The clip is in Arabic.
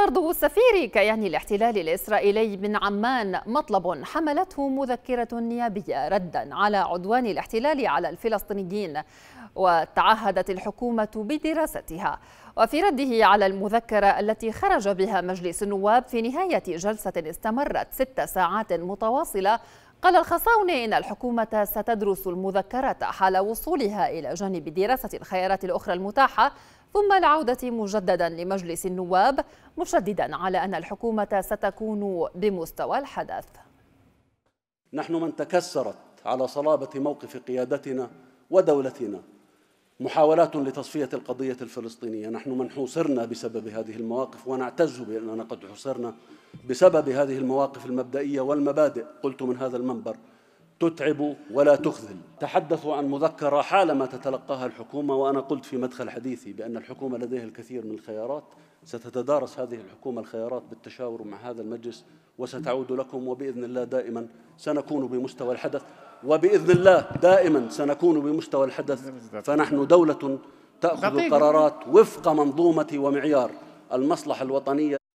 طرده السفير كيعني الاحتلال الإسرائيلي من عمان مطلب حملته مذكرة نيابية ردا على عدوان الاحتلال على الفلسطينيين وتعهدت الحكومة بدراستها وفي رده على المذكرة التي خرج بها مجلس النواب في نهاية جلسة استمرت ست ساعات متواصلة قال الخصاوني إن الحكومة ستدرس المذكرة حال وصولها إلى جانب دراسة الخيارات الأخرى المتاحة ثم العودة مجددا لمجلس النواب مشددا على أن الحكومة ستكون بمستوى الحدث نحن من تكسرت على صلابة موقف قيادتنا ودولتنا محاولات لتصفية القضية الفلسطينية نحن من حوصرنا بسبب هذه المواقف ونعتز بأننا قد حوصرنا بسبب هذه المواقف المبدئية والمبادئ قلت من هذا المنبر تتعب ولا تخذل تحدثوا عن مذكرة حالما تتلقاها الحكومة وأنا قلت في مدخل حديثي بأن الحكومة لديها الكثير من الخيارات ستتدارس هذه الحكومة الخيارات بالتشاور مع هذا المجلس وستعود لكم وبإذن الله دائما سنكون بمستوى الحدث وبإذن الله دائما سنكون بمستوى الحدث فنحن دولة تأخذ القرارات وفق منظومة ومعيار المصلحة الوطنية